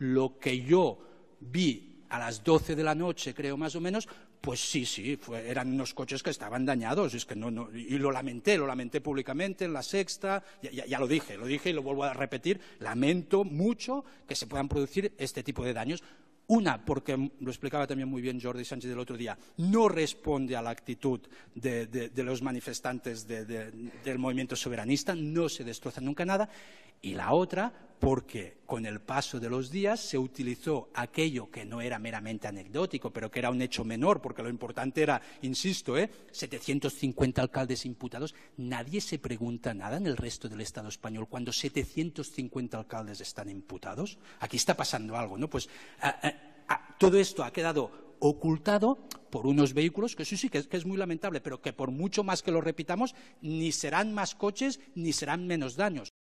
lo que yo vi a las 12 de la noche, creo más o menos, pues sí, sí, eran unos coches que estaban dañados. Es que y lo lamenté, lo lamenté públicamente en la sexta, ya, lo dije, lo dije y lo vuelvo a repetir. Lamento mucho que se puedan producir este tipo de daños. Una, porque lo explicaba también muy bien Jordi Sánchez el otro día, no responde a la actitud de, los manifestantes del movimiento soberanista, no se destroza nunca nada. Y la otra, porque con el paso de los días se utilizó aquello que no era meramente anecdótico, pero que era un hecho menor, porque lo importante era, insisto, ¿eh? 750 alcaldes imputados. Nadie se pregunta nada en el resto del Estado español cuando 750 alcaldes están imputados. Aquí está pasando algo, ¿no? Pues todo esto ha quedado ocultado por unos vehículos, que sí, sí, que es, muy lamentable, pero que por mucho más que lo repitamos, ni serán más coches, ni serán menos daños.